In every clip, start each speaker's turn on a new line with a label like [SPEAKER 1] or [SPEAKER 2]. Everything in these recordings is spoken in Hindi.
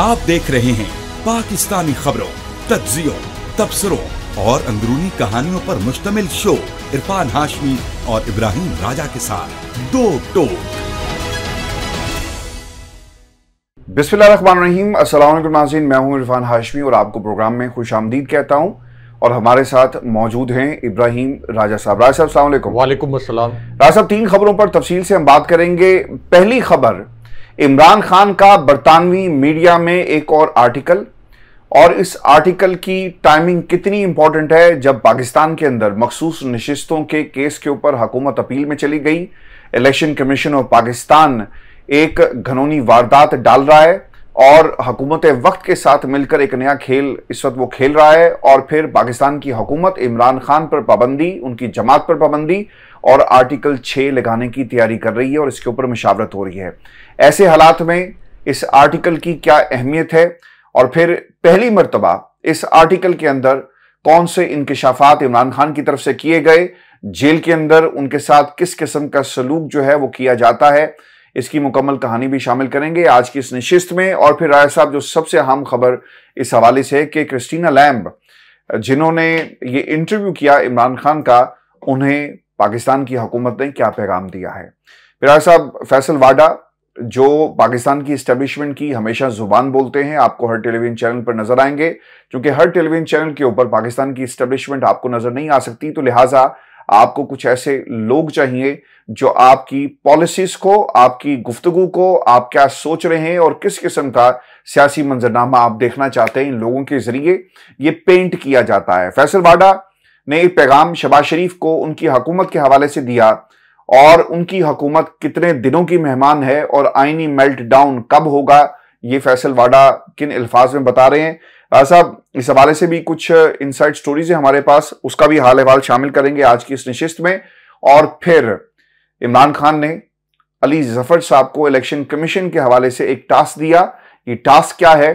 [SPEAKER 1] आप देख रहे हैं पाकिस्तानी खबरों तजियों तबसरों और अंदरूनी कहानियों पर मुश्तमिल शो इरफान हाशमी
[SPEAKER 2] और इब्राहिम राजा के साथ दो टोक रहीम असलम नाजीन मैं हूं इरफान हाशमी और आपको प्रोग्राम में खुश आमदीद कहता हूं और हमारे साथ मौजूद हैं इब्राहिम राजा साहब राजा साहब वालेकुम वालेकुम राजा साहब तीन खबरों पर तफसील से हम बात करेंगे पहली खबर इमरान खान का बरतानवी मीडिया में एक और आर्टिकल और इस आर्टिकल की टाइमिंग कितनी इंपॉर्टेंट है जब पाकिस्तान के अंदर मखसूस नशस्तों के केस के ऊपर हुकूमत अपील में चली गई इलेक्शन कमीशन ऑफ पाकिस्तान एक घनौनी वारदात डाल रहा है और हकूमत वक्त के साथ मिलकर एक नया खेल इस वक्त वो खेल रहा है और फिर पाकिस्तान की हकूमत इमरान खान पर पाबंदी उनकी जमात पर पाबंदी और आर्टिकल छः लगाने की तैयारी कर रही है और इसके ऊपर मशावरत हो रही है ऐसे हालात में इस आर्टिकल की क्या अहमियत है और फिर पहली मरतबा इस आर्टिकल के अंदर कौन से इंकशाफात इमरान खान की तरफ से किए गए जेल के अंदर उनके साथ किस किस्म का सलूक जो है वो किया जाता है इसकी मुकम्मल कहानी भी शामिल करेंगे आज की इस नशिस्त में और फिर राय साहब जो सबसे अहम खबर इस हवाले से कि क्रिस्टीना लैम्ब जिन्होंने ये इंटरव्यू किया इमरान खान का उन्हें पाकिस्तान की हुकूमत ने क्या पैगाम दिया है फिर राय साहब फैसल वाडा जो पाकिस्तान की इस्टेब्लिशमेंट की हमेशा जुबान बोलते हैं आपको हर टेलीविजन चैनल पर नजर आएंगे क्योंकि हर टेलीविजन चैनल के ऊपर पाकिस्तान की इस्टेब्लिशमेंट आपको नजर नहीं आ सकती तो लिहाजा आपको कुछ ऐसे लोग चाहिए जो आपकी पॉलिसीज को आपकी गुफ्तगु को आप क्या सोच रहे हैं और किस किस्म का सियासी मंजरनामा आप देखना चाहते हैं इन लोगों के जरिए ये पेंट किया जाता है फैसल वाडा ने एक पैगाम शबाज शरीफ को उनकी हकूमत के हवाले से दिया और उनकी हुकूमत कितने दिनों की मेहमान है और आईनी मेल्ट डाउन कब होगा ये फैसल वाडा किन अल्फाज में बता रहे हैं साहब इस हवाले से भी कुछ इनसाइड स्टोरीज है हमारे पास उसका भी हाल अहाल शामिल करेंगे आज की इस नशिस्त में और फिर इमरान खान ने अली जफर साहब को इलेक्शन कमीशन के हवाले से एक टास्क दिया ये टास्क क्या है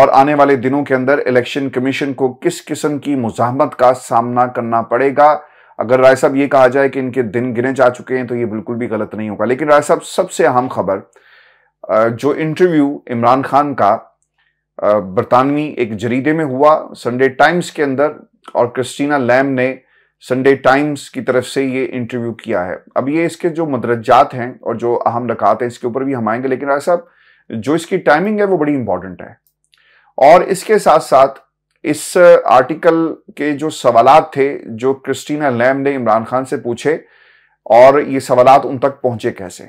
[SPEAKER 2] और आने वाले दिनों के अंदर इलेक्शन कमीशन को किस किस्म की मुजामत का सामना करना पड़ेगा अगर राय साहब ये कहा जाए कि इनके दिन गिने जा चुके हैं तो ये बिल्कुल भी गलत नहीं होगा लेकिन राय साहब सबसे अहम खबर जो इंटरव्यू इमरान खान का बरतानवी एक जरीदे में हुआ संडे टाइम्स के अंदर और क्रिस्टीना लैम ने संडे टाइम्स की तरफ से ये इंटरव्यू किया है अब ये इसके जो मदरजात हैं और जो अहम रकात हैं इसके ऊपर भी हम आएंगे लेकिन राय साहब जो इसकी टाइमिंग है वो बड़ी इंपॉर्टेंट है और इसके साथ साथ इस आर्टिकल के जो सवालात थे जो क्रिस्टीना लैम ने इमरान खान से पूछे और ये सवालात उन तक पहुंचे कैसे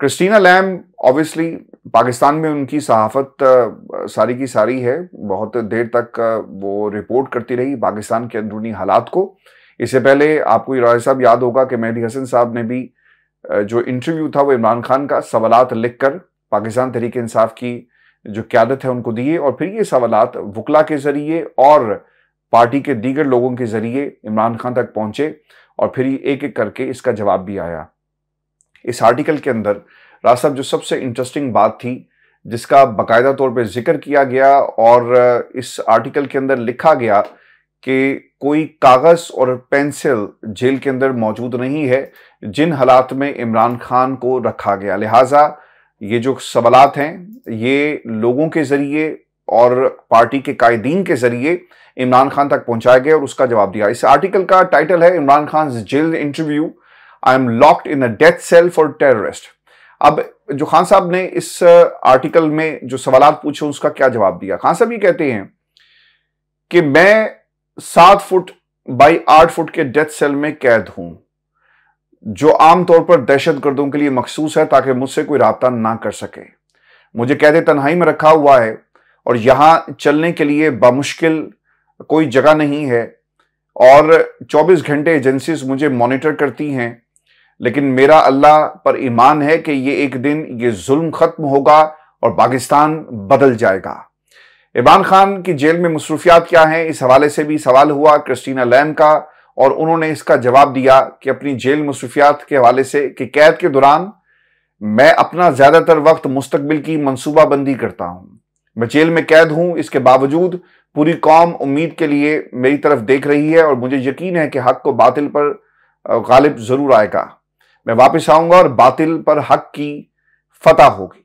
[SPEAKER 2] क्रिस्टीना लैम ऑब्वियसली पाकिस्तान में उनकी सहाफत सारी की सारी है बहुत देर तक वो रिपोर्ट करती रही पाकिस्तान के अंदरूनी हालात को इससे पहले आपको राय साहब याद होगा कि मेहदी हसन साहब ने भी जो इंटरव्यू था वो इमरान खान का सवालात लिखकर पाकिस्तान तहरीक इंसाफ की जो क्यादत है उनको दिए और फिर ये सवाल वकला के ज़रिए और पार्टी के दीगर लोगों के ज़रिए इमरान खान तक पहुँचे और फिर एक एक करके इसका जवाब भी आया इस आर्टिकल के अंदर राज साहब जो सबसे इंटरेस्टिंग बात थी जिसका बाकायदा तौर पे जिक्र किया गया और इस आर्टिकल के अंदर लिखा गया कि कोई कागज़ और पेंसिल जेल के अंदर मौजूद नहीं है जिन हालात में इमरान खान को रखा गया लिहाजा ये जो सवालत हैं ये लोगों के ज़रिए और पार्टी के कायदीन के ज़रिए इमरान खान तक पहुंचाया गया और उसका जवाब दिया इस आर्टिकल का टाइटल है Imran Khan jail interview I am locked in a death cell for terrorist अब जो खान साहब ने इस आर्टिकल में जो सवाल पूछे उसका क्या जवाब दिया खान साहब ये कहते हैं कि मैं सात फुट बाई आठ फुट के डेथ सेल में कैद हूं जो आमतौर पर दहशत गर्दों के लिए मखसूस है ताकि मुझसे कोई रबता ना कर सके मुझे कैद तन्हाई में रखा हुआ है और यहाँ चलने के लिए बामुश्किल कोई जगह नहीं है और 24 घंटे एजेंसीज मुझे मॉनिटर करती हैं लेकिन मेरा अल्लाह पर ईमान है कि ये एक दिन ये जुल्म ख़त्म होगा और पाकिस्तान बदल जाएगा इमरान खान की जेल में मसरूफियात क्या हैं इस हवाले से भी सवाल हुआ क्रिस्टीना लैम का और उन्होंने इसका जवाब दिया कि अपनी जेल मसरूफियात के हवाले से कि कैद के दौरान मैं अपना ज़्यादातर वक्त मुस्तबिल की मनसूबाबंदी करता हूँ मैं जेल में कैद हूँ इसके बावजूद पूरी कौम उम्मीद के लिए मेरी तरफ देख रही है और मुझे यकीन है कि हक को बातिल पर गालिब ज़रूर आएगा मैं वापस आऊँगा और बातिल पर हक की फतह होगी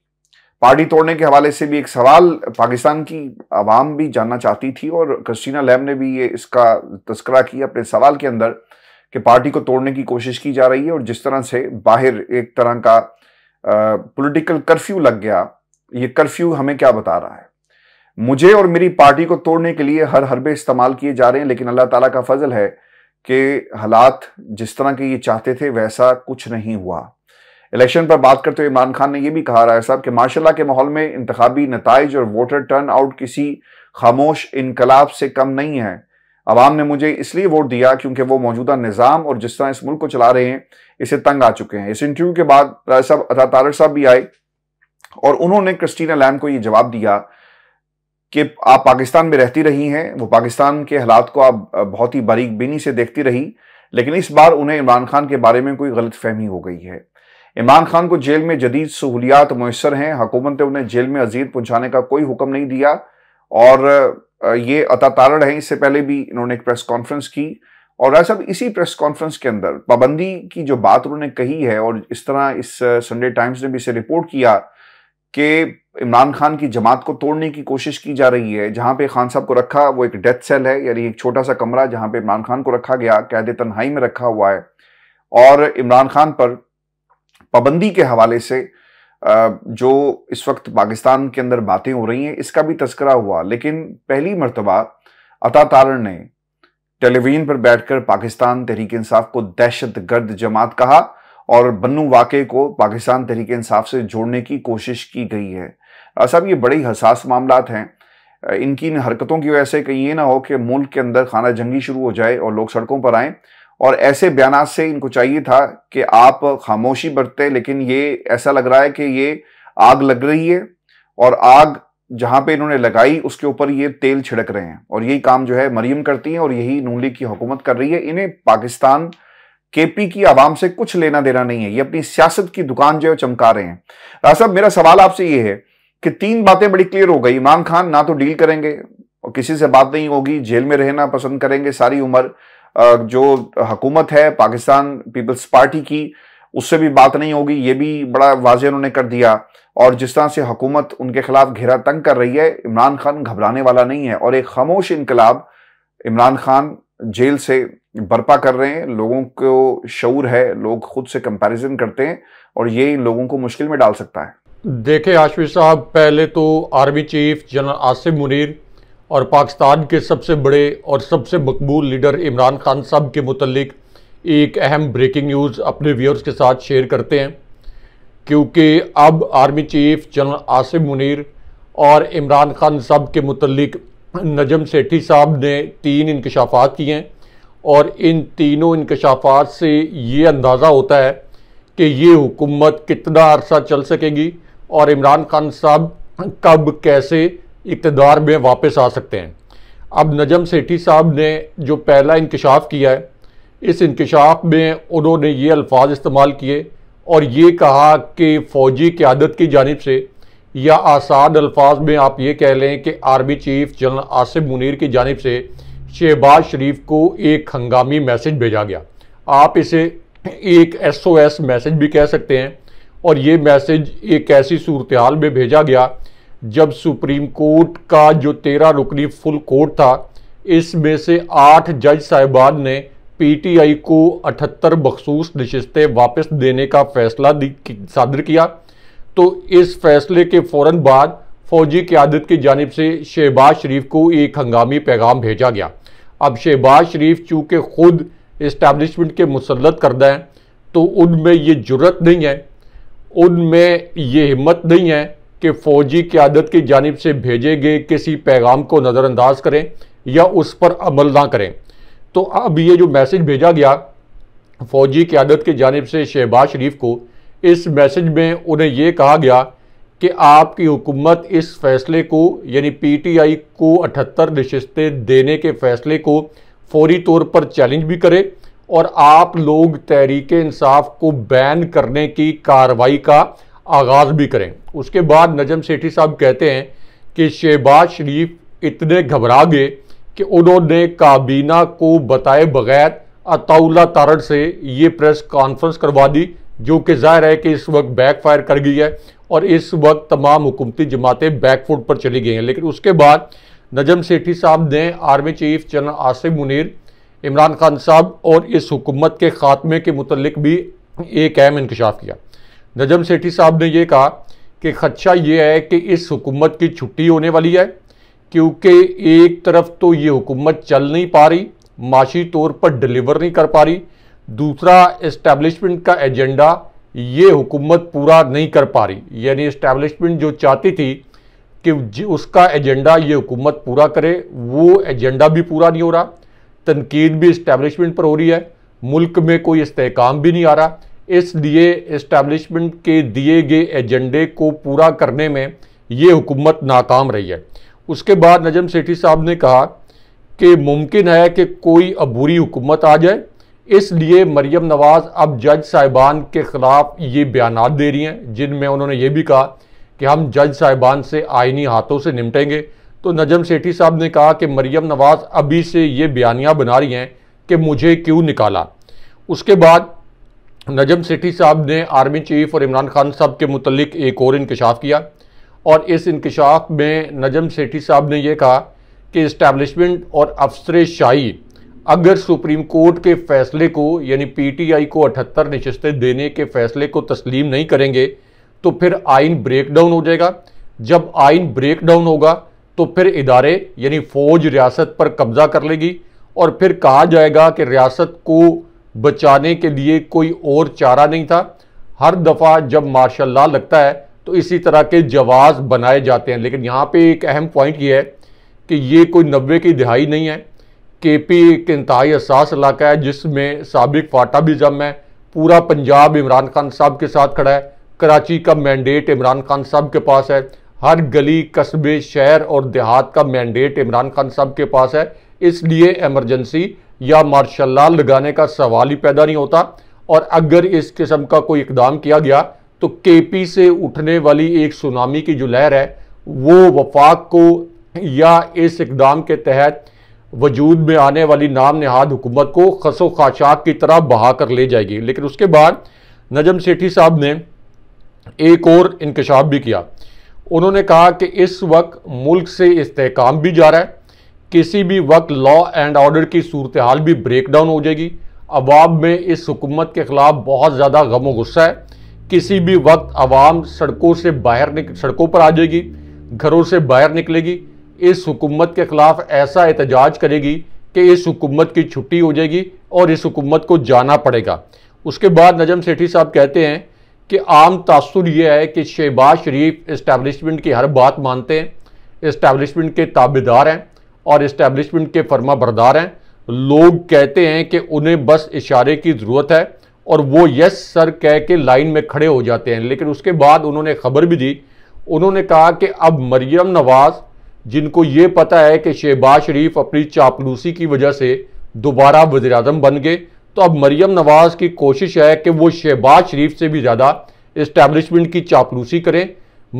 [SPEAKER 2] पार्टी तोड़ने के हवाले से भी एक सवाल पाकिस्तान की आवाम भी जानना चाहती थी और क्रिस्टीना लैम ने भी ये इसका तस्करा किया अपने सवाल के अंदर कि पार्टी को तोड़ने की कोशिश की जा रही है और जिस तरह से बाहर एक तरह का पॉलिटिकल कर्फ्यू लग गया ये कर्फ्यू हमें क्या बता रहा है मुझे और मेरी पार्टी को तोड़ने के लिए हर हरबे इस्तेमाल किए जा रहे हैं लेकिन अल्लाह ताला का फजल है कि हालात जिस तरह के ये चाहते थे वैसा कुछ नहीं हुआ इलेक्शन पर बात करते हुए इमरान खान ने यह भी कहा राय साहब कि माशाला के माहौल में इंतबी नतज और वोटर टर्न आउट किसी खामोश इनकलाब से कम नहीं है आवाम ने मुझे इसलिए वोट दिया क्योंकि वो मौजूदा निज़ाम और जिस तरह इस मुल्क को चला रहे हैं इसे तंग आ चुके हैं इस इंटरव्यू के बाद राय साहब अदा तारक साहब भी आए और उन्होंने क्रिस्टीना लैम को ये जवाब दिया कि आप पाकिस्तान में रहती रही हैं वो पाकिस्तान के हालात को आप बहुत ही बारीक बीनी से देखती रही लेकिन इस बार उन्हें इमरान खान के बारे में कोई गलत फहमी हो गई है इमरान खान को जेल में जदीद सहूलियात मैसर हैं हुकूमत ने उन्हें जेल में अजीत पहुंचाने का कोई हुक्म नहीं दिया और ये अतातारण है इससे पहले भी इन्होंने एक प्रेस कॉन्फ्रेंस की और राय साहब इसी प्रेस कॉन्फ्रेंस के अंदर पाबंदी की जो बात उन्होंने कही है और इस तरह इस संडे टाइम्स ने भी इसे रिपोर्ट किया कि इमरान खान की जमात को तोड़ने की कोशिश की जा रही है जहां पे खान साहब को रखा वो एक डेथ सेल है यानी एक छोटा सा कमरा जहां पे इमरान खान को रखा गया कैद तन्हाई में रखा हुआ है और इमरान खान पर पाबंदी के हवाले से जो इस वक्त पाकिस्तान के अंदर बातें हो रही हैं इसका भी तस्करा हुआ लेकिन पहली मरतबा अता तारण ने टेलीविजन पर बैठकर पाकिस्तान तहरीक इंसाफ को दहशत गर्द जमात कहा और बन्नू वाक़े को पाकिस्तान तहरीक इंसाफ से जोड़ने की कोशिश की गई है साहब ये बड़े हसास मामला हैं इनकी इन हरकतों की वजह से कहीं ये ना हो कि मुल्क के अंदर खाना जंगी शुरू हो जाए और लोग सड़कों पर आएँ और ऐसे बयान से इनको चाहिए था कि आप खामोशी बरतें लेकिन ये ऐसा लग रहा है कि ये आग लग रही है और आग जहां पे इन्होंने लगाई उसके ऊपर ये तेल छिड़क रहे हैं और यही काम जो है मरियम करती हैं और यही नूली की हुकूमत कर रही है इन्हें पाकिस्तान केपी की आवाम से कुछ लेना देना नहीं है ये अपनी सियासत की दुकान जो है चमका रहे हैं राज साहब मेरा सवाल आपसे ये है कि तीन बातें बड़ी क्लियर हो गई इमरान खान ना तो डील करेंगे और किसी से बात नहीं होगी जेल में रहना पसंद करेंगे सारी उम्र जो हकूमत है पाकिस्तान पीपल्स पार्टी की उससे भी बात नहीं होगी ये भी बड़ा वाजह उन्होंने कर दिया और जिस तरह से हुकूमत उनके खिलाफ घेरा तंग कर रही है इमरान खान घबराने वाला नहीं है और एक खामोश इनकलाब इमरान खान जेल से बर्पा कर रहे हैं लोगों को शूर है लोग खुद से कंपैरिजन करते हैं और ये इन लोगों को मुश्किल में डाल सकता है
[SPEAKER 1] देखे आशवी साहब पहले तो army chief general Asif Munir और पाकिस्तान के सबसे बड़े और सबसे मकबूल लीडर इमरान खान साहब के मतलब एक अहम ब्रेकिंग न्यूज़ अपने व्यूअर्स के साथ शेयर करते हैं क्योंकि अब army chief general Asif Munir और इमरान खान साहब के मतलब नजम सेठी साहब ने तीन इंकशाफात किए हैं और इन तीनों इंकशाफात से ये अंदाज़ा होता है कि ये हुकूमत कितना अरसा चल सकेगी और इमरान खान साहब कब कैसे इकतदार में वापस आ सकते हैं अब नजम सेठी साहब ने जो पहला इंकशाफ किया है इस इंकशाफ में उन्होंने ये अल्फाज इस्तेमाल किए और ये कहा कि फ़ौजी क्यादत की जानब से या आसान अल्फाज में आप ये कह लें कि army chief general Asif Munir की जानब से शहबाज शरीफ को एक हंगामी मैसेज भेजा गया आप इसे एक एस ओ एस मैसेज भी कह सकते हैं और ये मैसेज एक ऐसी सूरत हाल में भेजा गया जब सुप्रीम कोर्ट का जो तेरह रुकनी फुल कोर्ट था इसमें से आठ जज साहिबान ने पीटीआई को अठहत्तर मखसूस नशस्तें वापस देने का फैसला सादर किया तो इस फैसले के फ़ौर बाद फौजी क्यादत की जानब से शहबाज शरीफ को एक हंगामी पैगाम भेजा गया अब शहबाज शरीफ चूँकि खुद इस्टेबलिशमेंट के मुसलत करदा हैं तो उनमें ये ज़रूरत नहीं है उनमें ये हिम्मत नहीं है कि फौजी क्यादत की जानब से भेजे गए किसी पैगाम को नज़रअंदाज करें या उस पर अमल ना करें तो अब ये जो मैसेज भेजा गया फौजी क्यादत की जानब से शहबाज शरीफ को इस मैसेज में उन्हें ये कहा गया कि आपकी हुकूमत इस फैसले को यानी पी टी आई को अठहत्तर नशस्तें देने के फैसले को फौरी तौर पर चैलेंज भी करे और आप लोग तहरीक इंसाफ को बैन करने की कार्रवाई का आगाज़ भी करें उसके बाद नजम सेठी साहब कहते हैं कि शहबाज शरीफ इतने घबरा गए कि उन्होंने काबीना को बताए बगैर अताउल्ला तारड़ से ये प्रेस कॉन्फ्रेंस करवा दी जो कि जाहिर है कि इस वक्त बैक फायर कर गई है और इस वक्त तमाम हुकूमती जमातें बैकफुट पर चली गई हैं लेकिन उसके बाद नजम सेठी साहब ने army chief general Asif Munir Imran Khan साहब और इस हुकूमत के खात्मे के मुतलक भी एक अहम इंकशाफ किया नजम सेठी साहब ने यह कहा कि खदशा ये है कि इस हुकूमत की छुट्टी होने वाली है क्योंकि एक तरफ तो ये हुकूमत चल नहीं पा रही माशी तौर पर डिलीवर नहीं कर पा रही दूसरा इस्टेब्लिशमेंट का एजेंडा ये हुकूमत पूरा नहीं कर पा रही यानी इस्टेब्लिशमेंट जो चाहती थी कि उसका एजेंडा ये हुकूमत पूरा करे वो एजेंडा भी पूरा नहीं हो रहा तनकीद भी इस्टेब्लिशमेंट पर हो रही है मुल्क में कोई इस्तेकाम भी नहीं आ रहा इसलिए इस्टेब्लिशमेंट के दिए गए एजेंडे को पूरा करने में ये हुकूमत नाकाम रही है उसके बाद नजम सेठी साहब ने कहा कि मुमकिन है कि कोई अबूरी हुकूमत आ जाए इसलिए मरियम नवाज़ अब जज साहिबान के ख़िलाफ़ ये बयान दे रही हैं जिनमें उन्होंने ये भी कहा कि हम जज साहिबान से आइनी हाथों से निपटेंगे तो नजम सेठी साहब ने कहा कि मरियम नवाज़ अभी से ये बयानियाँ बना रही हैं कि मुझे क्यों निकाला उसके बाद नजम सेठी साहब ने आर्मी चीफ और इमरान खान साहब के मुतलिक एक और इंकशाफ किया और इस इंकशाफ में नजम सेठी साहब ने यह कहा कि इस्टेबलिशमेंट और अफसर शाही अगर सुप्रीम कोर्ट के फैसले को यानी पीटीआई को अठहत्तर नशस्तें देने के फैसले को तस्लीम नहीं करेंगे तो फिर आइन ब्रेक डाउन हो जाएगा जब आइन ब्रेक डाउन होगा तो फिर इदारे यानी फ़ौज रियासत पर कब्ज़ा कर लेगी और फिर कहा जाएगा कि रियासत को बचाने के लिए कोई और चारा नहीं था हर दफ़ा जब मार्शल ला लगता है तो इसी तरह के जवाब बनाए जाते हैं लेकिन यहाँ पे एक अहम पॉइंट ये है कि ये कोई नब्बे की दिहाई नहीं है के पी एक इंतहाई असास इलाका है जिसमें सबक फाटा भी जम है पूरा पंजाब इमरान खान साहब के साथ खड़ा है कराची का मैंडेट इमरान खान साहब के पास है हर गली कस्बे शहर और देहात का मैंडेट इमरान खान साहब के पास है इसलिए एमरजेंसी या मार्शल लगाने का सवाल ही पैदा नहीं होता और अगर इस किस्म का कोई इकदाम किया गया तो के पी से उठने वाली एक सुनामी की जो लहर है वो वफाक को या इस इकदाम के तहत वजूद में आने वाली नाम नहाद हुकूमत को खसो खाशाक की तरह बहा कर ले जाएगी लेकिन उसके बाद नजम सेठी साहब ने एक और इंकशाफ भी किया उन्होंने कहा कि इस वक्त मुल्क से इस्तेकाम भी जा रहा है किसी भी वक्त लॉ एंड ऑर्डर की सूरत हाल भी ब्रेक डाउन हो जाएगी अवाम में इस हुकूमत के ख़िलाफ़ बहुत ज़्यादा गम व गुस्सा है किसी भी वक्त आवाम सड़कों से बाहर निक सड़कों पर आ जाएगी घरों से बाहर निकलेगी इस हुकूमत के ख़िलाफ़ ऐसा एहतजाज करेगी कि इस हुकूमत की छुट्टी हो जाएगी और इस हुकूमत को जाना पड़ेगा उसके बाद नजम सेठी साहब कहते हैं कि आम तासर यह है कि शहबाज शरीफ इस्टेबलिशमेंट की हर बात मानते हैं इस्टेबलिशमेंट के ताबेदार हैं और इस्टेब्लिशमेंट के फर्मा बरदार हैं लोग कहते हैं कि उन्हें बस इशारे की ज़रूरत है और वो यस सर कह के लाइन में खड़े हो जाते हैं लेकिन उसके बाद उन्होंने खबर भी दी उन्होंने कहा कि अब मरियम नवाज़ जिनको ये पता है कि शहबाज शरीफ अपनी चापलूसी की वजह से दोबारा वजी बन गए तो अब मरियम नवाज़ की कोशिश है कि वो शहबाज शरीफ से भी ज़्यादा इस्टेब्लिशमेंट की चापलूसी करें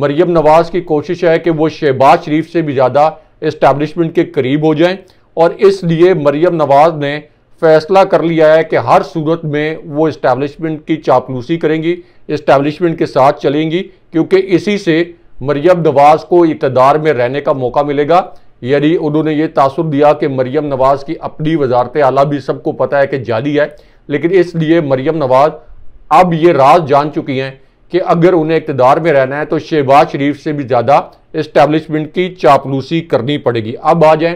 [SPEAKER 1] मरियम नवाज़ की कोशिश है कि वो शहबाज शरीफ से भी ज़्यादा इस्टेब्लिशमेंट के करीब हो जाएं और इसलिए मरियम नवाज ने फैसला कर लिया है कि हर सूरत में वो इस्टेब्लिशमेंट की चापलूसी करेंगी इस्टेब्लिशमेंट के साथ चलेंगी क्योंकि इसी से मरियम नवाज़ को इकतदार में रहने का मौका मिलेगा यानी उन्होंने ये तासर दिया कि मरियम नवाज़ की अपनी वजारत आला भी सबको पता है कि जाली है लेकिन इसलिए मरियम नवाज़ अब ये राज जान चुकी हैं कि अगर उन्हें इकतदार में रहना है तो शहबाज शरीफ से भी ज़्यादा इस्टेब्लिशमेंट की चापलूसी करनी पड़ेगी अब आ जाएँ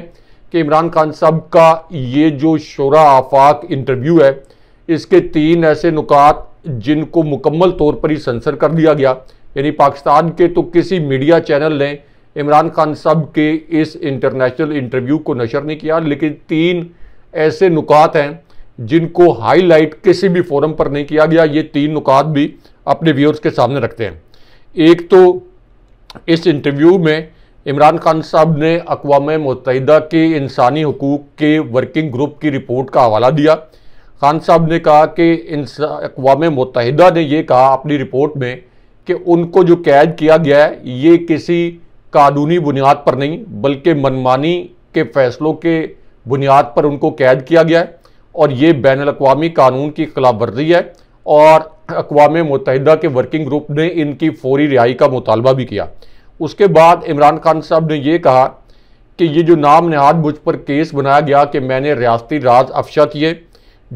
[SPEAKER 1] कि इमरान खान साहब का ये जो शोरा आफाक इंटरव्यू है इसके तीन ऐसे नुकात जिनको मुकम्मल तौर पर ही सेंसर कर दिया गया यानी पाकिस्तान के तो किसी मीडिया चैनल ने इमरान खान साहब के इस इंटरनेशनल इंटरव्यू को नशर नहीं किया लेकिन तीन ऐसे नुकात हैं जिनको हाईलाइट किसी भी फोरम पर नहीं किया गया ये तीन नुकात भी अपने व्यूअर्स के सामने रखते हैं एक तो इस इंटरव्यू में इमरान खान साहब ने अकवा मुतहदा के इंसानी हकूक़ के वर्किंग ग्रुप की रिपोर्ट का हवाला दिया खान साहब ने कहा कि अकवा मुतहदा ने यह कहा अपनी रिपोर्ट में कि उनको जो कैद किया गया है ये किसी कानूनी बुनियाद पर नहीं बल्कि मनमानी के फैसलों के बुनियाद पर उनको कैद किया गया है और ये बैन अवी कानून की खिलाफ वर्जी है और अकवा मुतहद के वर्किंग ग्रुप ने इनकी फौरी रिहाई का मुतालबा भी किया उसके बाद इमरान खान साहब ने यह कहा कि ये जो नाम नहाद मुझ पर केस बनाया गया कि मैंने रियाती राज अफशा किए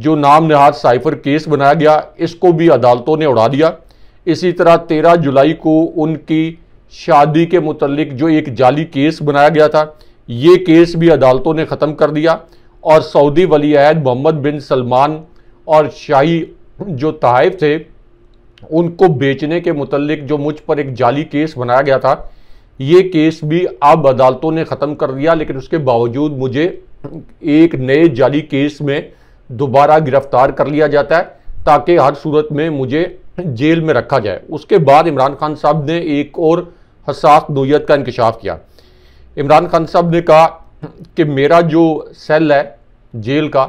[SPEAKER 1] जो नाम नहाद साइफर केस बनाया गया इसको भी अदालतों ने उड़ा दिया इसी तरह तेरह जुलाई को उनकी शादी के मुतलक जो एक जाली केस बनाया गया था ये केस भी अदालतों ने ख़त्म कर दिया और सऊदी वली अहद मोहम्मद बिन सलमान और शाही जो तहफ थे उनको बेचने के मुतलक जो मुझ पर एक जाली केस बनाया गया था ये केस भी अब अदालतों ने ख़त्म कर दिया लेकिन उसके बावजूद मुझे एक नए जाली केस में दोबारा गिरफ्तार कर लिया जाता है ताकि हर सूरत में मुझे जेल में रखा जाए उसके बाद इमरान खान साहब ने एक और हसास नोयत का इंकशाफ किया इमरान खान साहब ने कहा कि मेरा जो सेल है जेल का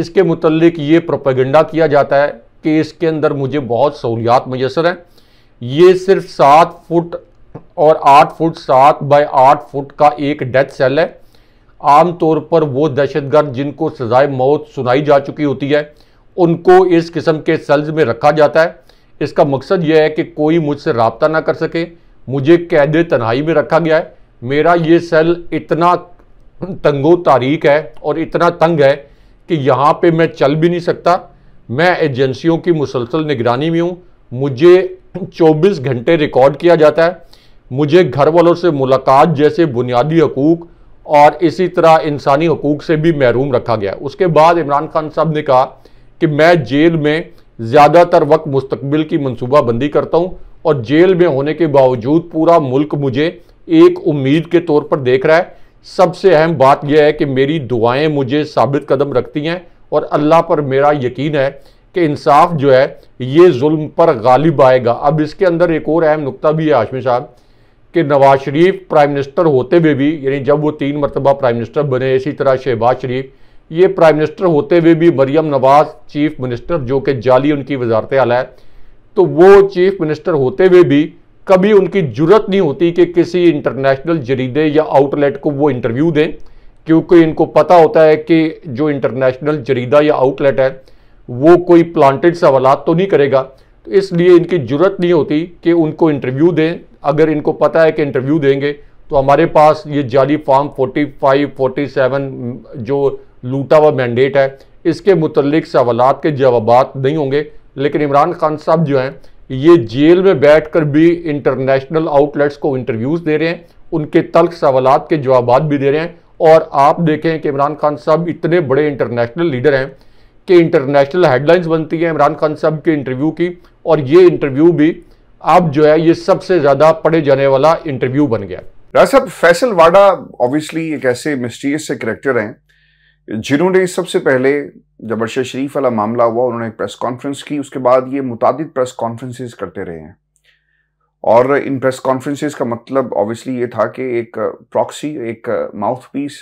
[SPEAKER 1] इसके मुतलक ये प्रोपेगेंडा किया जाता है केस के अंदर मुझे बहुत सहूलियात मैसर हैं ये सिर्फ सात फुट और आठ फुट सात बाय आठ फुट का एक डेथ सेल है आम तौर पर वो दहशतगर्द जिनको सजाए मौत सुनाई जा चुकी होती है उनको इस किस्म के सेल्स में रखा जाता है इसका मकसद यह है कि कोई मुझसे रबता ना कर सके मुझे कैद तनहाई में रखा गया है मेरा ये सेल इतना तंगो तारीख है और इतना तंग है कि यहाँ पे मैं चल भी नहीं सकता मैं एजेंसियों की मुसलसल निगरानी में हूँ मुझे 24 घंटे रिकॉर्ड किया जाता है मुझे घर वालों से मुलाकात जैसे बुनियादी हकूक़ और इसी तरह इंसानी हकूक़ से भी महरूम रखा गया उसके बाद इमरान खान साहब ने कहा कि मैं जेल में ज़्यादातर वक्त मुस्तबिल की मनसूबाबंदी करता हूँ और जेल में होने के बावजूद पूरा मुल्क मुझे एक उम्मीद के तौर पर देख रहा है सबसे अहम बात यह है कि मेरी दुआएं मुझे साबित कदम रखती हैं और अल्लाह पर मेरा यकीन है कि इंसाफ जो है ये जुल्म पर गालिब आएगा अब इसके अंदर एक और अहम नुकता भी है आशमी साहब कि नवाज शरीफ प्राइम मिनिस्टर होते हुए भी यानी जब वो तीन मरतबा प्राइम मिनिस्टर बने इसी तरह शहबाज शरीफ ये प्राइम मिनिस्टर होते हुए भी मरियम नवाज चीफ मिनिस्टर जो कि जाली उनकी वजारत आला है तो वो चीफ मिनिस्टर होते हुए भी कभी उनकी जरूरत नहीं होती कि किसी इंटरनेशनल जरीदे या आउटलेट को वो इंटरव्यू दें क्योंकि इनको पता होता है कि जो इंटरनेशनल जरीदा या आउटलेट है वो कोई प्लांटेड सवालत तो नहीं करेगा तो इसलिए इनकी ज़रूरत नहीं होती कि उनको इंटरव्यू दें अगर इनको पता है कि इंटरव्यू देंगे तो हमारे पास ये जाली फॉर्म 45, 47 जो लूटा हुआ मैंडेट है इसके मुतलक सवालत के जवाब नहीं होंगे लेकिन इमरान खान साहब जो हैं ये जेल में बैठ कर भी इंटरनेशनल आउटलेट्स को इंटरव्यूज़ दे रहे हैं उनके तल्ख सवालत के जवाब भी दे रहे हैं और आप देखें कि इमरान खान साहब इतने बड़े इंटरनेशनल लीडर हैं कि इंटरनेशनल हेडलाइंस बनती हैं इमरान खान साहब के इंटरव्यू की और ये इंटरव्यू भी अब जो है ये सबसे ज़्यादा पढ़े जाने वाला
[SPEAKER 2] इंटरव्यू बन गया राज साहब फैसल वाडा ऑब्वियसली एक ऐसे मिस्टीरियस से करेक्टर हैं जिन्होंने सबसे पहले जब अरशद शरीफ वाला मामला हुआ उन्होंने एक प्रेस कॉन्फ्रेंस की उसके बाद ये मुताद प्रेस कॉन्फ्रेंसिस करते रहे हैं और इन प्रेस कॉन्फ्रेंसेस का मतलब ऑब्वियसली ये था कि एक प्रॉक्सी uh, एक माउथपीस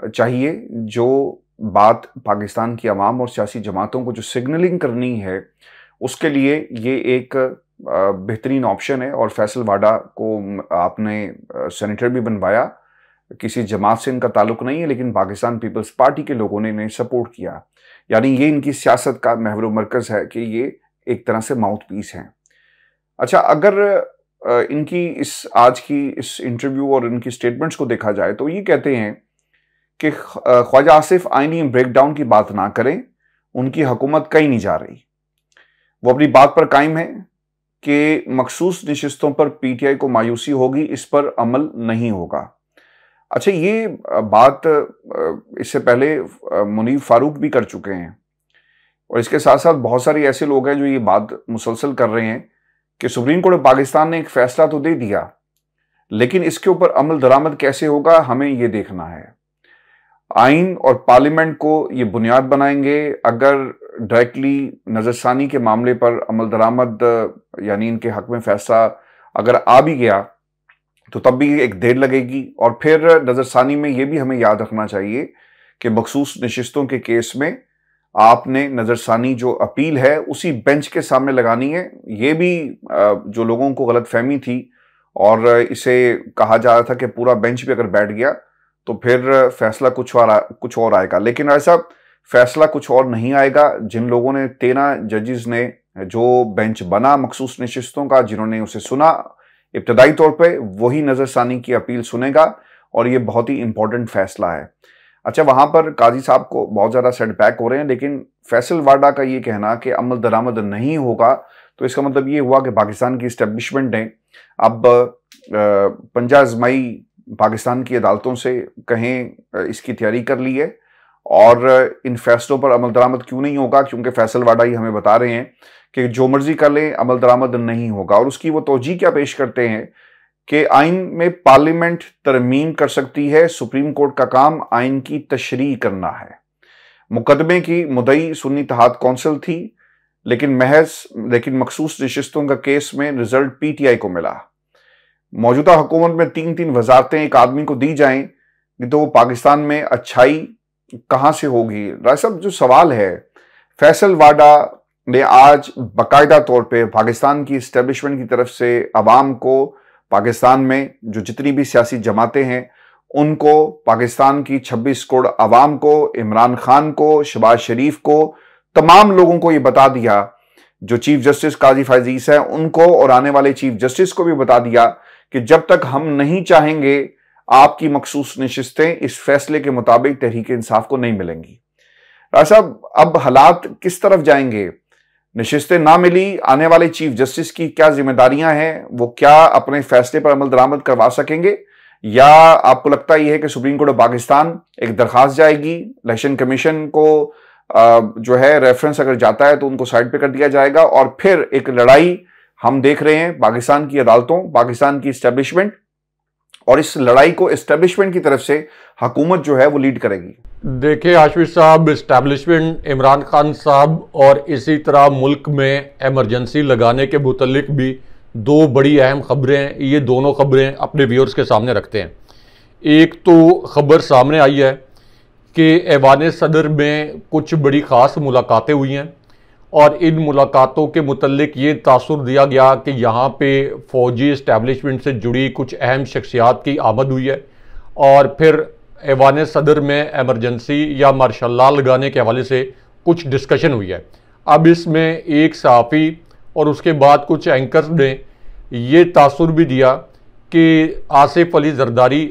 [SPEAKER 2] uh, uh, चाहिए जो बात पाकिस्तान की आवाम और सियासी जमातों को जो सिग्नलिंग करनी है उसके लिए ये एक बेहतरीन ऑप्शन है और फैसल वाडा को um, आपने सेनेटर भी बनवाया किसी जमात से इनका ताल्लुक नहीं है लेकिन पाकिस्तान पीपल्स पार्टी के लोगों ने इन्हें सपोर्ट किया यानी ये इनकी सियासत का महवर मरकज़ है कि ये एक तरह से माउथ पीस हैं अच्छा अगर इनकी इस आज की इस इंटरव्यू और इनकी स्टेटमेंट्स को देखा जाए तो ये कहते हैं कि ख्वाजा आसिफ आइनी ब्रेकडाउन की बात ना करें उनकी हुकूमत कहीं नहीं जा रही वो अपनी बात पर कायम है कि मखसूस नशस्तों पर पीटीआई को मायूसी होगी इस पर अमल नहीं होगा अच्छा ये बात इससे पहले मुनीब फारूक भी कर चुके हैं और इसके साथ साथ बहुत सारे ऐसे लोग हैं जो ये बात मुसलसल कर रहे हैं कि सुप्रीम कोर्ट ऑफ पाकिस्तान ने एक फैसला तो दे दिया लेकिन इसके ऊपर अमल दरामद कैसे होगा हमें यह देखना है आइन और पार्लियामेंट को ये बुनियाद बनाएंगे अगर डायरेक्टली नज़रसानी के मामले पर अमल दरामद यानी इनके हक में फैसला अगर आ भी गया तो तब भी एक देर लगेगी और फिर नज़रसानी में ये भी हमें याद रखना चाहिए कि मखसूस नशस्तों के केस में आपने नज़रसानी जो अपील है उसी बेंच के सामने लगानी है ये भी जो लोगों को गलत फहमी थी और इसे कहा जा रहा था कि पूरा बेंच भी अगर बैठ गया तो फिर फैसला कुछ और कुछ और आएगा लेकिन राय साहब फैसला कुछ और नहीं आएगा जिन लोगों ने तेरह जजेस ने जो बेंच बना मखसूस नशस्तों का जिन्होंने उसे सुना इब्तदाई तौर पर वही नज़रसानी की अपील सुनेगा और ये बहुत ही इम्पोर्टेंट फैसला है अच्छा वहाँ पर काजी साहब को बहुत ज़्यादा सेटबैक हो रहे हैं लेकिन फैसल वाडा का ये कहना कि अमल दरामद नहीं होगा तो इसका मतलब ये हुआ कि पाकिस्तान की इस्टेब्लिशमेंट ने अब पंजा आजमाई पाकिस्तान की अदालतों से कहें इसकी तैयारी कर ली है और इन फैसलों पर अमल दरामद क्यों नहीं होगा क्योंकि फैसल वाडा ही हमें बता रहे हैं कि जो मर्जी कर लें अमल दरामद नहीं होगा और उसकी वो तोजी क्या पेश करते हैं कि आइन में पार्लियामेंट तरमीम कर सकती है सुप्रीम कोर्ट का काम आइन की तशरी करना है मुकदमे की मुदई सुन्नी तहत कौंसिल थी लेकिन महज लेकिन मखसूस नशस्तों का केस में रिजल्ट पीटीआई को मिला मौजूदा हुकूमत में तीन तीन वजारतें एक आदमी को दी जाएं तो वो पाकिस्तान में अच्छाई कहाँ से होगी राय साहब जो सवाल है फैसल वाडा ने आज बाकायदा तौर पे पाकिस्तान की इस्टेब्लिशमेंट की तरफ से आवाम को पाकिस्तान में जो जितनी भी सियासी जमातें हैं उनको पाकिस्तान की 26 करोड़ आवाम को इमरान खान को शबाज शरीफ को तमाम लोगों को ये बता दिया जो चीफ जस्टिस काजी फैजीस हैं उनको और आने वाले चीफ जस्टिस को भी बता दिया कि जब तक हम नहीं चाहेंगे आपकी मखसूस नशस्तें इस फैसले के मुताबिक तहरीक इंसाफ को नहीं मिलेंगी राय साहब अब हालात किस तरफ जाएंगे नशिस्तें ना मिली आने वाले चीफ जस्टिस की क्या जिम्मेदारियां हैं वो क्या अपने फैसले पर अमल दरामद करवा सकेंगे या आपको लगता ही है कि सुप्रीम कोर्ट ऑफ पाकिस्तान एक दरखास्त जाएगी इलेक्शन कमीशन को जो है रेफरेंस अगर जाता है तो उनको साइड पे कर दिया जाएगा और फिर एक लड़ाई हम देख रहे हैं पाकिस्तान की अदालतों पाकिस्तान की इस्टेब्लिशमेंट और इस लड़ाई को इस्टेब्लिशमेंट की तरफ से हकूमत जो है वो लीड करेगी
[SPEAKER 1] देखिए आशवी साहब इस्टेब्लिशमेंट इमरान खान साहब और इसी तरह मुल्क में एमरजेंसी लगाने के मुतलक भी दो बड़ी अहम खबरें ये दोनों खबरें अपने व्यूअर्स के सामने रखते हैं एक तो खबर सामने आई है कि ऐवान सदर में कुछ बड़ी ख़ास मुलाकातें हुई हैं और इन मुलाकातों के मतलब ये तासर दिया गया कि यहाँ पे फ़ौजी इस्टेबलिशमेंट से जुड़ी कुछ अहम शख्सियात की आमद हुई है और फिर ऐवान सदर में एमरजेंसी या मार्शाला लगाने के हवाले से कुछ डिस्कशन हुई है अब इसमें एक सहाफ़ी और उसके बाद कुछ एंकर्स ने यह तासर भी दिया कि आसिफ अली जरदारी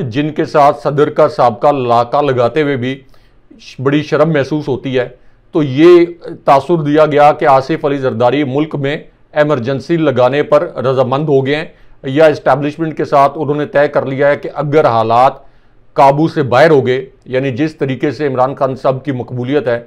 [SPEAKER 1] जिनके साथ सदर का सबका लाका लगाते हुए भी बड़ी शर्म महसूस होती है तो ये तासुर दिया गया कि आसिफ अली जरदारी मुल्क में एमरजेंसी लगाने पर रजामंद हो गए हैं या इस्टेब्लिशमेंट के साथ उन्होंने तय कर लिया है कि अगर हालात काबू से बाहर हो गए यानी जिस तरीके से इमरान खान साहब की मकबूलियत है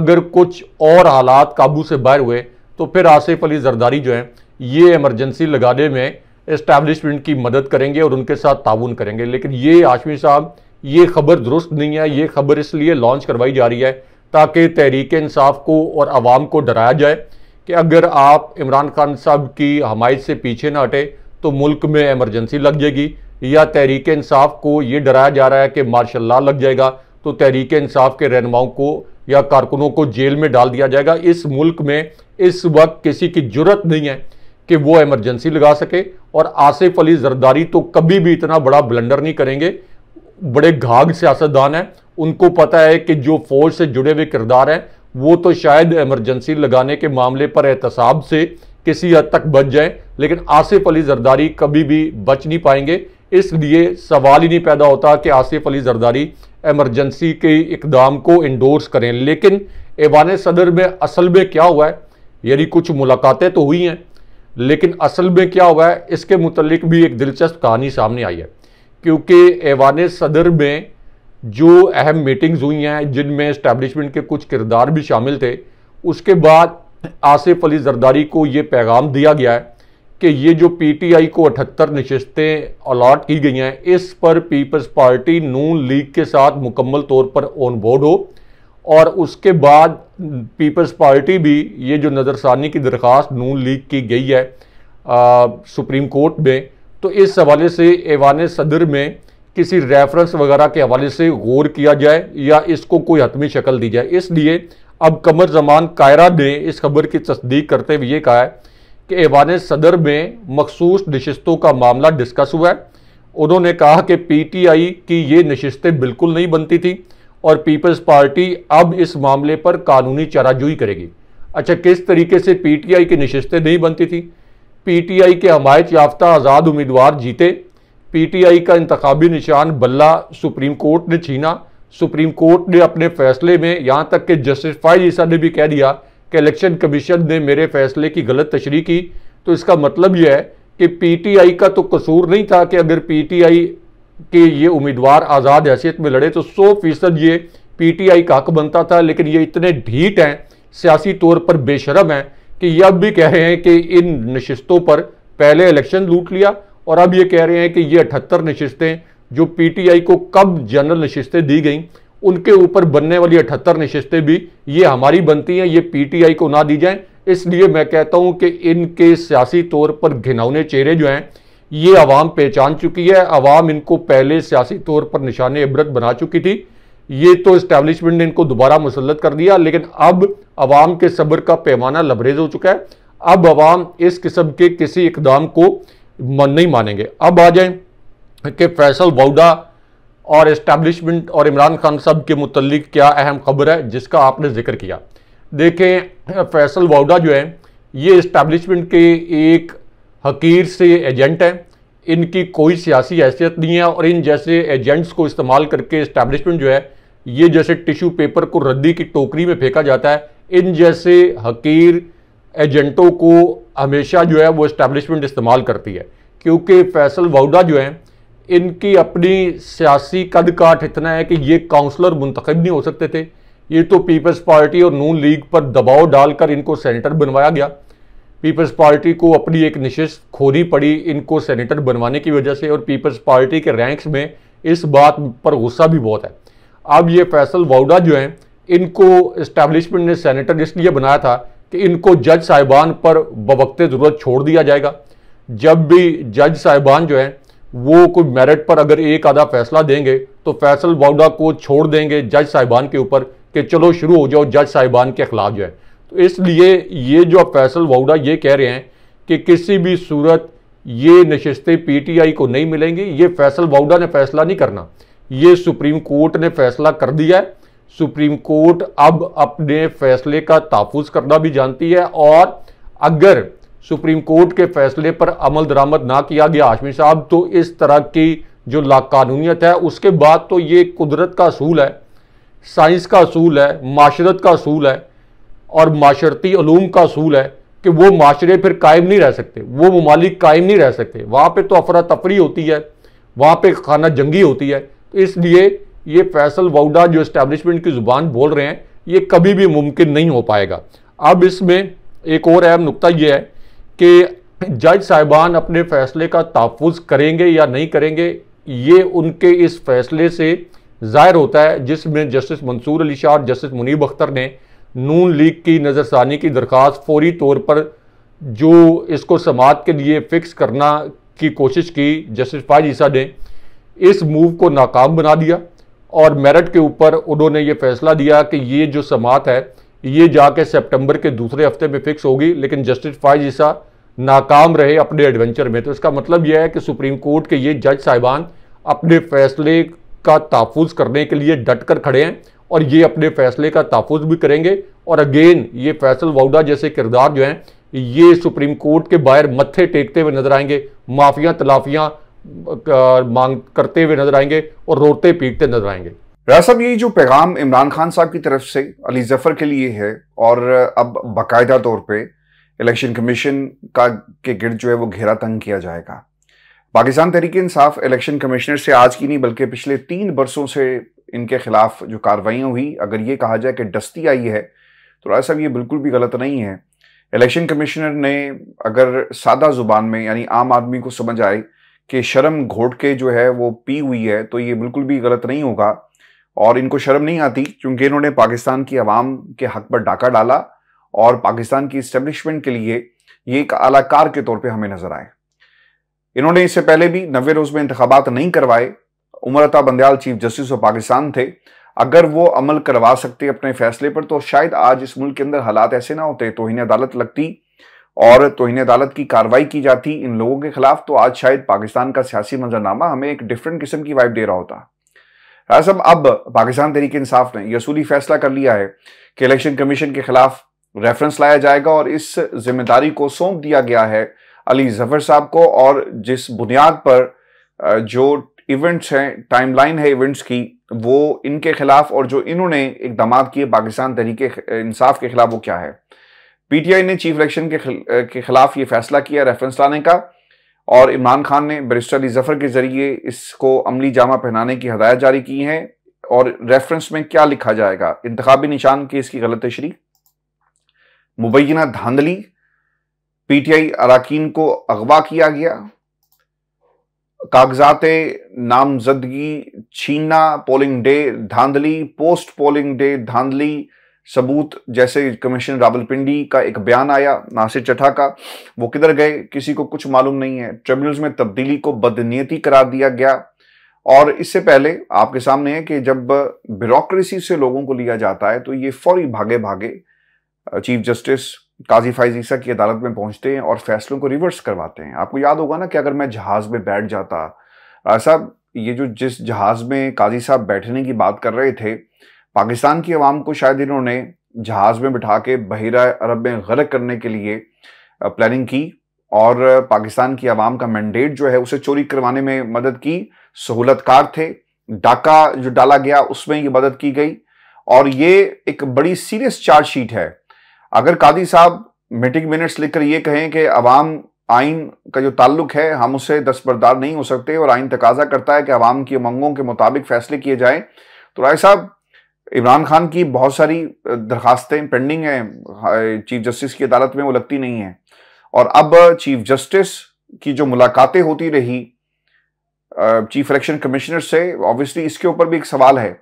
[SPEAKER 1] अगर कुछ और हालात काबू से बाहर हुए तो फिर आसिफ अली जरदारी जो हैं ये एमरजेंसी लगाने में इस्टेब्लिशमेंट की मदद करेंगे और उनके साथ ताउन करेंगे लेकिन ये आशमी साहब ये खबर दुरुस्त नहीं है ये खबर इसलिए लॉन्च करवाई जा रही है ताकि तहरीक इंसाफ को और आवाम को डराया जाए कि अगर आप इमरान खान साहब की हमायत से पीछे ना हटे तो मुल्क में एमरजेंसी लग जाएगी या तहरीक इंसाफ को ये डराया जा रहा है कि मार्शल ला लग जाएगा तो तहरीक इंसाफ के रहनुमाओं को या कारकुनों को जेल में डाल दिया जाएगा इस मुल्क में इस वक्त किसी की जरूरत नहीं है कि वो एमरजेंसी लगा सके और आसिफ अली जरदारी तो कभी भी इतना बड़ा ब्लंडर नहीं करेंगे बड़े घाघ सियासतदान हैं उनको पता है कि जो फौज से जुड़े हुए किरदार हैं वो तो शायद एमरजेंसी लगाने के मामले पर एहतसाब से किसी हद तक बच जाए लेकिन आसिफ अली जरदारी कभी भी बच नहीं पाएंगे इसलिए सवाल ही नहीं पैदा होता कि आसिफ अली जरदारी एमरजेंसी के इकदाम को इंडोर्स करें लेकिन ऐवान सदर में असल में क्या हुआ है यानी कुछ मुलाकातें तो हुई हैं लेकिन असल में क्या हुआ है इसके मुतलिक भी एक दिलचस्प कहानी सामने आई है क्योंकि ऐवान सदर में जो अहम मीटिंग्स हुई हैं जिनमें इस्टेब्लिशमेंट के कुछ किरदार भी शामिल थे उसके बाद आसिफ अली जरदारी को ये पैगाम दिया गया है कि ये जो पीटीआई को अठहत्तर नशस्तें अलाट की गई हैं इस पर पीपल्स पार्टी नून लीग के साथ मुकम्मल तौर पर ऑन बोर्ड हो और उसके बाद पीपल्स पार्टी भी ये जो नज़रसानी की दरख्वास्त नून लीग की गई है आ, सुप्रीम कोर्ट में तो इस हवाले से एवान सदर में किसी रेफरेंस वगैरह के हवाले से गौर किया जाए या इसको कोई हतमी शक्ल दी जाए इसलिए अब कमर जमान कायरा ने इस खबर की तस्दीक करते हुए ये कहा है कि ऐवान सदर में मखसूस नशस्तों का मामला डिस्कस हुआ है उन्होंने कहा कि पीटीआई की ये नशस्तें बिल्कुल नहीं बनती थी और पीपल्स पार्टी अब इस मामले पर कानूनी चाराजोई करेगी अच्छा किस तरीके से पीटीआई की नशस्तें नहीं बनती थी पीटीआई के हमायत याफ्ता आज़ाद उम्मीदवार जीते पीटीआई का इंतबी निशान बल्ला सुप्रीम कोर्ट ने छीना सुप्रीम कोर्ट ने अपने फैसले में यहाँ तक कि जस्टिस ईसा ने भी कह दिया कि इलेक्शन कमीशन ने मेरे फैसले की गलत तशरी की तो इसका मतलब यह है कि पीटीआई का तो कसूर नहीं था कि अगर पीटीआई के ये उम्मीदवार आज़ाद हैसियत में लड़े तो सौ फीसद ये पीटीआई का हक बनता था लेकिन ये इतने ढीठ हैं सियासी तौर पर बेशरम हैं कि ये अब भी कह रहे हैं कि इन नशस्तों पर पहले इलेक्शन लूट लिया और अब ये कह रहे हैं कि ये अठहत्तर नशिस्तें जो पीटीआई को कब जनरल नशिस्तें दी गई उनके ऊपर बनने वाली अठहत्तर नशिस्तें भी ये हमारी बनती हैं ये पीटीआई को ना दी जाएं इसलिए मैं कहता हूं कि इनके सियासी तौर पर घिनौने चेहरे जो हैं ये आवाम पहचान चुकी है आवाम इनको पहले सियासी तौर पर निशान इबरत बना चुकी थी ये तो इस्टेब्लिशमेंट ने इनको दोबारा मुसलत कर दिया लेकिन अब आवाम के सब्र का पैमाना लबरेज हो चुका है अब आवाम इस किस्म के किसी इकदाम को नहीं मानेंगे अब आ जाए कि फैसल वाउडा और इस्टेब्लिशमेंट और इमरान खान साहब के मुतलिक क्या अहम खबर है जिसका आपने जिक्र किया देखें फैसल वाउडा जो है ये इस्टेब्लिशमेंट के एक हकीर से एजेंट हैं इनकी कोई सियासी हैसियत नहीं है और इन जैसे एजेंट्स को इस्तेमाल करके इस्टेब्लिशमेंट जो है ये जैसे टिश्यू पेपर को रद्दी की टोकरी में फेंका जाता है इन जैसे हकीर एजेंटों को हमेशा जो है वो इस्टेब्लिशमेंट इस्तेमाल करती है क्योंकि फैसल वाउडा जो है इनकी अपनी सियासी कद काठ इतना है कि ये काउंसलर मुंतखब नहीं हो सकते थे ये तो पीपल्स पार्टी और नून लीग पर दबाव डालकर इनको सेनेटर बनवाया गया पीपल्स पार्टी को अपनी एक निशस्त खोरी पड़ी इनको सेनेटर बनवाने की वजह से और पीपल्स पार्टी के रैंक्स में इस बात पर गुस्सा भी बहुत है अब ये फैसल वाउडा जो हैं इनको इस्टेब्लिशमेंट ने सेनेटर इसलिए बनाया था कि इनको जज साहिबान पर बवक्ते ज़रूरत छोड़ दिया जाएगा जब भी जज साहिबान जो है वो कोई मेरिट पर अगर एक आधा फैसला देंगे तो फैसल वाउडा को छोड़ देंगे जज साहिबान के ऊपर कि चलो शुरू हो जाओ जज साहिबान के खिलाफ जो है तो इसलिए ये जो फैसल बाउडा ये कह रहे हैं कि किसी भी सूरत ये नशस्तें पीटीआई को नहीं मिलेंगी ये फैसल बाउडा ने फैसला नहीं करना ये सुप्रीम कोर्ट ने फैसला कर दिया है सुप्रीम कोर्ट अब अपने फैसले का तहफुज़ करना भी जानती है और अगर सुप्रीम कोर्ट के फैसले पर अमल दरामद ना किया गया आशमी साहब तो इस तरह की जो लाकानूनीत है उसके बाद तो ये कुदरत का असूल है साइंस का असूल है माशरत का असूल है और माशरती अलूम का असूल है कि वो माशरे फिर कायम नहीं रह सकते वो ममालिक कायम नहीं रह सकते वहाँ पर तो अफरा तफरी होती है वहाँ पर खाना जंगी होती है तो इसलिए ये फैसल वाउडा जो इस्टेब्लिशमेंट की ज़ुबान बोल रहे हैं ये कभी भी मुमकिन नहीं हो पाएगा अब इसमें एक और अहम नुकता यह है कि जज साहिबान अपने फैसले का तहफ़ करेंगे या नहीं करेंगे ये उनके इस फैसले से ज़ाहिर होता है जिसमें जस्टिस मंसूर अली शाह जस्टिस मुनीब अख्तर ने नून लीग की नज़रसानी की दरख्वास्त फौरी तौर पर जो इसको समात के लिए फ़िक्स करना की कोशिश की जस्टिस फाज ईसा ने इस मूव को नाकाम बना दिया और मेरठ के ऊपर उन्होंने ये फैसला दिया कि ये जो समात है ये जाके सितंबर के दूसरे हफ्ते में फिक्स होगी लेकिन जस्टिस ईसा नाकाम रहे अपने एडवेंचर में तो इसका मतलब यह है कि सुप्रीम कोर्ट के ये जज साहिबान अपने फैसले का तहफ़ करने के लिए डट कर खड़े हैं और ये अपने फैसले का तहफ़ भी करेंगे और अगेन ये फैसल वाउडा जैसे किरदार जो हैं ये सुप्रीम कोर्ट के बाहर मत्थे टेकते हुए नजर आएंगे माफिया तलाफियाँ मांग करते हुए नजर आएंगे और रोते पीटते नजर आएंगे
[SPEAKER 2] साहब ये जो पैगाम इमरान खान साहब की तरफ से अली जफर के लिए है और अब बाकायदा तौर पे इलेक्शन कमीशन का के गिर्द जो है वो घेरा तंग किया जाएगा पाकिस्तान तरीके इंसाफ इलेक्शन कमिश्नर से आज की नहीं बल्कि पिछले तीन बरसों से इनके खिलाफ जो कार्रवाइयाँ हुई अगर ये कहा जाए कि डस्ती आई है तो राय साहब ये बिल्कुल भी गलत नहीं है इलेक्शन कमिश्नर ने अगर सादा ज़ुबान में यानी आम आदमी को समझ आए कि शर्म घोट के जो है वो पी हुई है तो ये बिल्कुल भी गलत नहीं होगा और इनको शर्म नहीं आती क्योंकि इन्होंने पाकिस्तान की आवाम के हक पर डाका डाला और पाकिस्तान की इस्टेब्लिशमेंट के लिए ये एक अलाकार के तौर पे हमें नजर आए इन्होंने इससे पहले भी नवे रोज में इंतबात नहीं करवाए Umar Ata Bandial chief justice of Pakistan थे अगर वो अमल करवा सकते अपने फैसले पर तो शायद आज इस मुल्क के अंदर हालात ऐसे ना होते तो इन्हें अदालत लगती और तोहन अदालत की कार्रवाई की जाती इन लोगों के खिलाफ तो आज शायद पाकिस्तान का सियासी मंजरनामा हमें एक डिफरेंट किस्म की वाइब दे रहा होता हाँ, साहब अब पाकिस्तान तरीके इंसाफ ने यसूली फैसला कर लिया है कि इलेक्शन कमीशन के खिलाफ रेफरेंस लाया जाएगा और इस जिम्मेदारी को सौंप दिया गया है अली जफर साहब को और जिस बुनियाद पर जो इवेंट्स हैं टाइमलाइन है इवेंट्स की वो इनके खिलाफ और जो इन्होंने इकदाम किए पाकिस्तान तरीके इंसाफ के खिलाफ वो क्या है पीटीआई ने चीफ इलेक्शन के, खल, के खिलाफ ये फैसला किया रेफरेंस लाने का और इमरान खान ने बरिस्टर अली जफर के जरिए इसको अमली जामा पहनाने की हदायत जारी की है और रेफरेंस में क्या लिखा जाएगा इंतबी निशान की इसकी गलत तशरी मुबैना धांधली पीटीआई अरकान को अगवा किया गया कागजात नामजदगी छीनना पोलिंग डे धांधली पोस्ट पोलिंग डे धांधली सबूत जैसे कमीशन रावलपिंडी का एक बयान आया नासिर चटा का वो किधर गए किसी को कुछ मालूम नहीं है ट्रिब्यूनल्स में तब्दीली को बदनीयती करार दिया गया और इससे पहले आपके सामने है कि जब ब्यूरोक्रेसी से लोगों को लिया जाता है तो ये फौरी भागे भागे चीफ जस्टिस काजी फाइजीसा की अदालत में पहुंचते हैं और फैसलों को रिवर्स करवाते हैं आपको याद होगा ना कि अगर मैं जहाज में बैठ जाता साहब ये जो जिस जहाज में काजी साहब बैठने की बात कर रहे थे पाकिस्तान की आवाम को शायद इन्होंने जहाज में बिठा के बहरा अरब में गर्क करने के लिए प्लानिंग की और पाकिस्तान की आवाम का मैंडेट जो है उसे चोरी करवाने में मदद की सहूलतकार थे डाका जो डाला गया उसमें ये मदद की गई और ये एक बड़ी सीरियस चार्जशीट है अगर कादी साहब मीटिंग मिनट्स लिखकर ये कहें कि अवाम आइन का जो ताल्लुक है हम उसे दस्तबरदार नहीं हो सकते और आइन तकाजा करता है कि अवाम की उमंगों के मुताबिक फैसले किए जाएं तो राय साहब इमरान खान की बहुत सारी दरखास्तें पेंडिंग हैं चीफ जस्टिस की अदालत में वो लगती नहीं है और अब चीफ जस्टिस की जो मुलाकातें होती रही चीफ इलेक्शन कमिश्नर से ऑब्वियसली इसके ऊपर भी एक सवाल है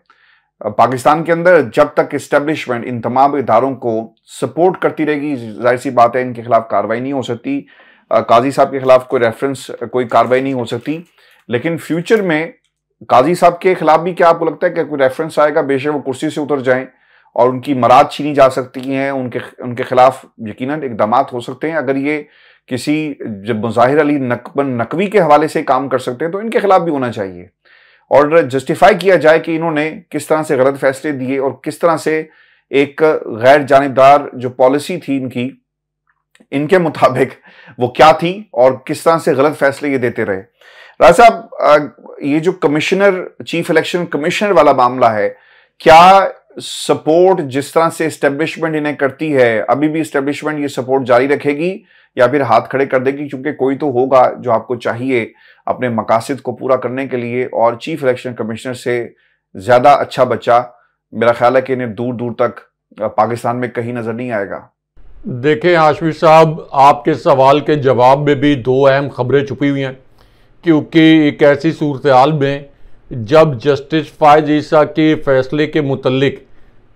[SPEAKER 2] पाकिस्तान के अंदर जब तक इस्टेब्लिशमेंट इन तमाम इदारों को सपोर्ट करती रहेगी जाहिर सी बात है इनके खिलाफ कार्रवाई नहीं हो सकती काजी साहब के खिलाफ कोई रेफरेंस कोई कार्रवाई नहीं हो सकती लेकिन फ्यूचर में काजी साहब के खिलाफ भी क्या आपको लगता है कि कोई रेफरेंस आएगा बेशक वो कुर्सी से उतर जाएं और उनकी मराद छीनी जा सकती हैं उनके उनके खिलाफ यकीनन इकदाम हो सकते हैं अगर ये किसी जब मुजाहिर अली नकबन नकवी के हवाले से काम कर सकते हैं तो इनके खिलाफ भी होना चाहिए और जस्टिफाई किया जाए कि इन्होंने किस तरह से गलत फैसले दिए और किस तरह से एक गैर जानबदार जो पॉलिसी थी इनकी इनके मुताबिक वो क्या थी और किस तरह से गलत फैसले ये देते रहे राज साहब ये जो कमिश्नर चीफ इलेक्शन कमिश्नर वाला मामला है क्या सपोर्ट जिस तरह से इस्टेब्लिशमेंट इन्हें करती है अभी भी इस्टेब्लिशमेंट ये सपोर्ट जारी रखेगी या फिर हाथ खड़े कर देगी क्योंकि कोई तो होगा जो आपको चाहिए अपने मकासद को पूरा करने के लिए और चीफ इलेक्शन कमिश्नर से ज़्यादा अच्छा बच्चा मेरा ख्याल है कि इन्हें दूर दूर तक पाकिस्तान में कहीं नज़र नहीं आएगा
[SPEAKER 1] देखें आशमी साहब आपके सवाल के जवाब में भी दो अहम खबरें छुपी हुई हैं क्योंकि एक ऐसी सूरत हाल में जब जस्टिस फायज ईसा के फैसले के मुतलक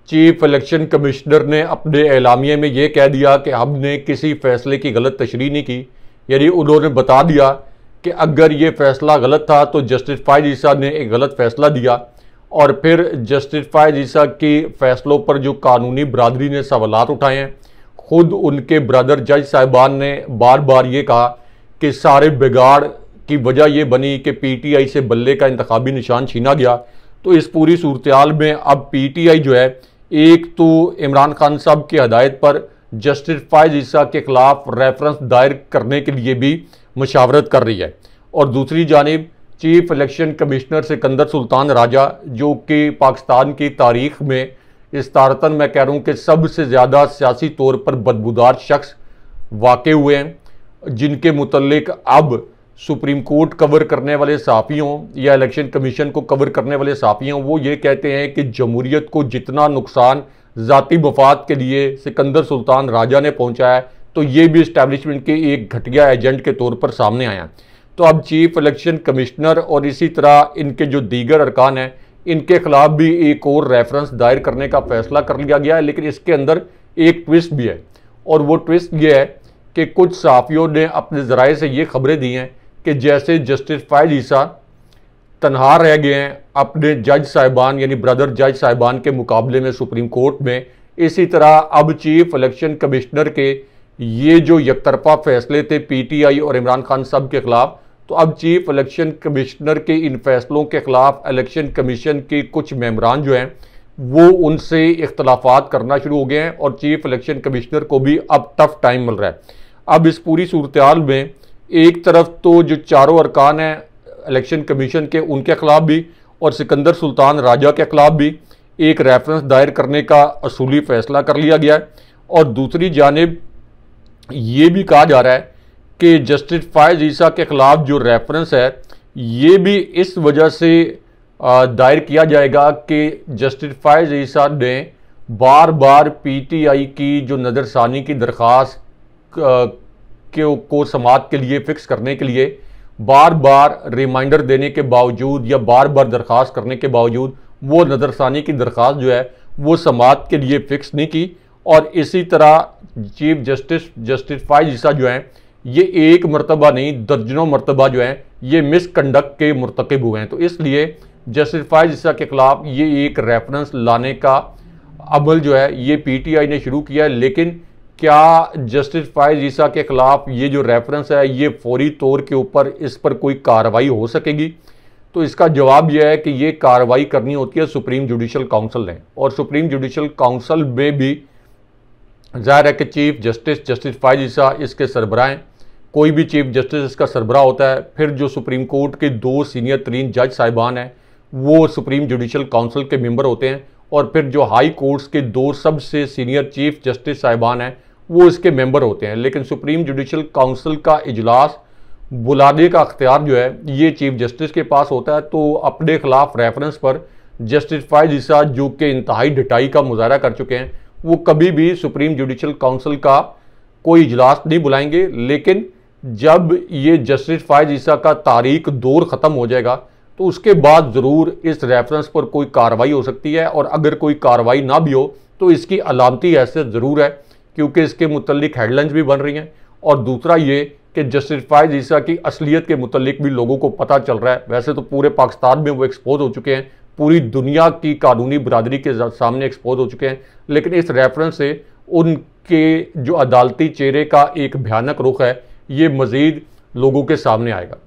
[SPEAKER 1] चीफ इलेक्शन कमिश्नर ने अपने एलामिया में ये कह दिया कि हमने किसी फैसले की गलत तशरी नहीं की यानी उन्होंने बता दिया कि अगर ये फैसला गलत था तो जस्टिस फायज ईसा ने एक गलत फैसला दिया और फिर जस्टिस फायज ईसा के फैसलों पर जो कानूनी बरदरी ने सवाल उठाए हैं खुद उनके ब्रदर जज साहिबान ने बार बार ये कहा कि सारे बिगाड़ की वजह ये बनी कि पीटीआई से बल्ले का इंतबी निशान छीना गया तो इस पूरी सूरत में अब पीटीआई जो है एक तो इमरान खान साहब की हदायत पर जस्टिस फायज ईसा के खिलाफ रेफरेंस दायर करने के लिए भी मशावरत कर रही है और दूसरी जानब chief election commissioner Sikandar Sultan Raja जो कि पाकिस्तान की तारीख में इस तारतन मैं कह रहा हूँ कि सबसे ज़्यादा सियासी तौर पर बदबूदार शख्स वाक़ हुए हैं जिनके मतलब अब सुप्रीम कोर्ट कवर करने वाले साफियों या इलेक्शन कमीशन को कवर करने वाले साफियों वो ये कहते हैं कि जमहूरीत को जितना नुकसान ज़ाती मफाद के लिए सिकंदर सुल्तान राजा ने पहुंचाया तो ये भी इस्टेब्लिशमेंट के एक घटिया एजेंट के तौर पर सामने आया तो अब चीफ इलेक्शन कमिश्नर और इसी तरह इनके जो दीगर अरकान हैं इनके खिलाफ भी एक और रेफरेंस दायर करने का फैसला कर लिया गया है लेकिन इसके अंदर एक ट्विस्ट भी है और वो ट्विस्ट ये है कि कुछ साफियों ने अपने ज़राए से ये खबरें दी हैं कि जैसे फायद ईसा तनहा रह गए हैं अपने जज साहिबान यानी ब्रदर जज साहिबान के मुकाबले में सुप्रीम कोर्ट में इसी तरह अब चीफ इलेक्शन कमिश्नर के ये जो यकतरफा फैसले थे पीटीआई और इमरान खान साहब के ख़िलाफ़ तो अब चीफ इलेक्शन कमिश्नर के इन फैसलों के ख़िलाफ़ इलेक्शन कमीशन के कुछ मम्बरान जो हैं वो उनसे इख्तलाफात करना शुरू हो गए हैं और चीफ इलेक्शन कमिश्नर को भी अब टफ टाइम मिल रहा है अब इस पूरी सूरत में एक तरफ तो जो चारों अरकान हैं इलेक्शन कमीशन के उनके खिलाफ भी और सिकंदर सुल्तान राजा के खिलाफ भी एक रेफरेंस दायर करने का असूली फैसला कर लिया गया है और दूसरी जानब ये भी कहा जा रहा है कि जस्टिस फायज ईसा के ख़िलाफ़ जो रेफरेंस है ये भी इस वजह से दायर किया जाएगा कि जस्टिस फायज ईसा ने बार बार पीटीआई की जो नज़रसानी की दरख्वास्त के को समाज के लिए फिक्स करने के लिए बार बार रिमाइंडर देने के बावजूद या बार बार दरख्वास्त करने के बावजूद वो नज़रसानी की दरख्वास्त जो है वो समाज के लिए फिक्स नहीं की और इसी तरह chief justice justice Faez Isa जो है ये एक मरतबा नहीं दर्जनों मरतबा जो है ये मिसकंडक्ट के मरतकब हुए हैं तो इसलिए जस्टिस फाइज ईसा के ख़िलाफ़ ये एक रेफरेंस लाने का अमल जो है ये पीटीआई ने शुरू किया है लेकिन क्या जस्टिस ईसा के खिलाफ ये जो रेफरेंस है ये फौरी तौर के ऊपर इस पर कोई कार्रवाई हो सकेगी तो इसका जवाब यह है कि ये कार्रवाई करनी होती है सुप्रीम जुडिशल काउंसिल ने और सुप्रीम जुडिशल काउंसिल में भी जाहिर है कि चीफ जस्टिस जस्टिस जीसा इसके सरबराह हैं कोई भी चीफ जस्टिस इसका सरबराह होता है फिर जो सुप्रीम कोर्ट के दो सीनियर तरीन जज साहिबान हैं वो सुप्रीम जुडिशल काउंसिल के मेम्बर होते हैं और फिर जो हाई कोर्ट्स के दो सबसे सीनियर चीफ जस्टिस साहिबान हैं वो इसके मेंबर होते हैं लेकिन सुप्रीम जुडिशल काउंसिल का इजलास बुलाने का अख्तियार जो है ये चीफ जस्टिस के पास होता है तो अपने खिलाफ रेफरेंस पर जस्टिस फायद ईसा जो कि इंतहाई ढिटाई का मुजाहरा कर चुके हैं वो कभी भी सुप्रीम जुडिशल काउंसिल का कोई इजलास नहीं बुलाएंगे लेकिन जब ये जस्टिस फायद ईसा का तारीख दौर ख़त्म हो जाएगा तो उसके बाद ज़रूर इस रेफरेंस पर कोई कार्रवाई हो सकती है और अगर कोई कार्रवाई ना भी हो तो इसकी अलामती हैसियत ज़रूर है क्योंकि इसके मुतलिक हेडलाइंस भी बन रही हैं और दूसरा ये कि जस्टिफाइड ईसा की असलियत के मुतलिक भी लोगों को पता चल रहा है वैसे तो पूरे पाकिस्तान में वो एक्सपोज हो चुके हैं पूरी दुनिया की कानूनी बरदरी के सामने एक्सपोज हो चुके हैं लेकिन इस रेफरेंस से उनके जो अदालती चेहरे का एक भयानक रुख है ये मज़ीद लोगों के सामने आएगा